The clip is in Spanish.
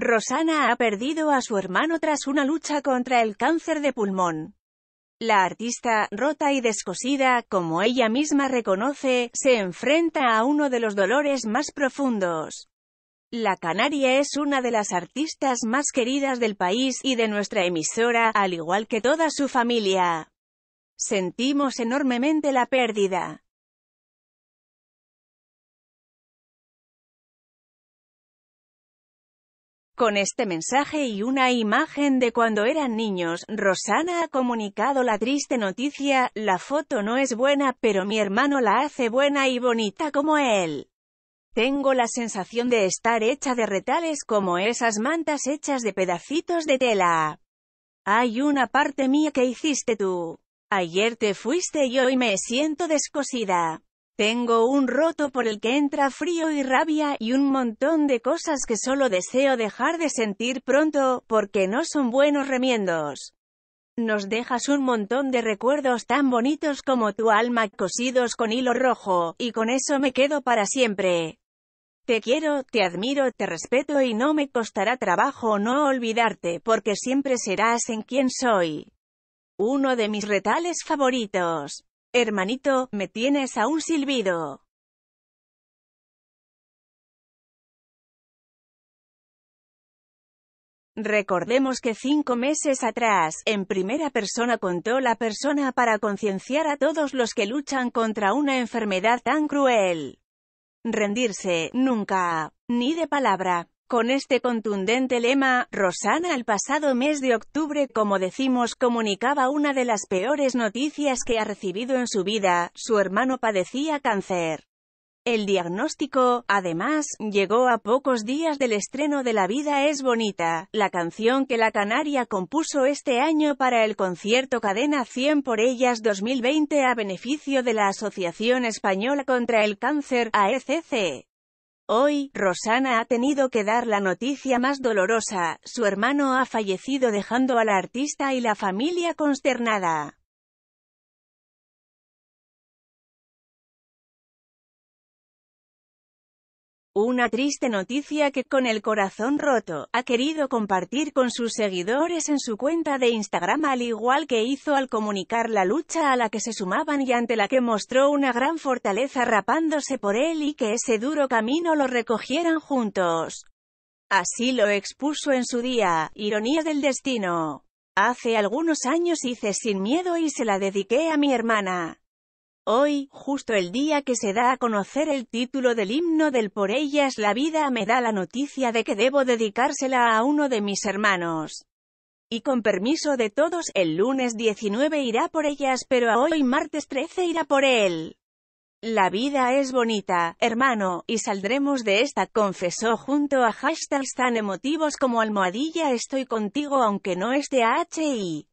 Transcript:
Rosana ha perdido a su hermano tras una lucha contra el cáncer de pulmón. La artista, rota y descosida, como ella misma reconoce, se enfrenta a uno de los dolores más profundos. La Canaria es una de las artistas más queridas del país y de nuestra emisora, al igual que toda su familia. Sentimos enormemente la pérdida. Con este mensaje y una imagen de cuando eran niños, Rosana ha comunicado la triste noticia, la foto no es buena pero mi hermano la hace buena y bonita como él. Tengo la sensación de estar hecha de retales como esas mantas hechas de pedacitos de tela. Hay una parte mía que hiciste tú. Ayer te fuiste y hoy me siento descosida. Tengo un roto por el que entra frío y rabia, y un montón de cosas que solo deseo dejar de sentir pronto, porque no son buenos remiendos. Nos dejas un montón de recuerdos tan bonitos como tu alma cosidos con hilo rojo, y con eso me quedo para siempre. Te quiero, te admiro, te respeto y no me costará trabajo no olvidarte, porque siempre serás en quien soy. Uno de mis retales favoritos. Hermanito, me tienes a un silbido. Recordemos que cinco meses atrás, en primera persona contó la persona para concienciar a todos los que luchan contra una enfermedad tan cruel. Rendirse, nunca, ni de palabra. Con este contundente lema, Rosana el pasado mes de octubre, como decimos, comunicaba una de las peores noticias que ha recibido en su vida, su hermano padecía cáncer. El diagnóstico, además, llegó a pocos días del estreno de La vida es bonita, la canción que la Canaria compuso este año para el concierto Cadena 100 por ellas 2020 a beneficio de la Asociación Española contra el Cáncer, AECC. Hoy, Rosana ha tenido que dar la noticia más dolorosa, su hermano ha fallecido dejando a la artista y la familia consternada. Una triste noticia que, con el corazón roto, ha querido compartir con sus seguidores en su cuenta de Instagram al igual que hizo al comunicar la lucha a la que se sumaban y ante la que mostró una gran fortaleza rapándose por él y que ese duro camino lo recogieran juntos. Así lo expuso en su día, ironía del destino. Hace algunos años hice sin miedo y se la dediqué a mi hermana. Hoy, justo el día que se da a conocer el título del himno del Por ellas la vida me da la noticia de que debo dedicársela a uno de mis hermanos. Y con permiso de todos, el lunes 19 irá por ellas pero a hoy martes 13 irá por él. La vida es bonita, hermano, y saldremos de esta, confesó junto a hashtags tan emotivos como almohadilla estoy contigo aunque no esté a HI.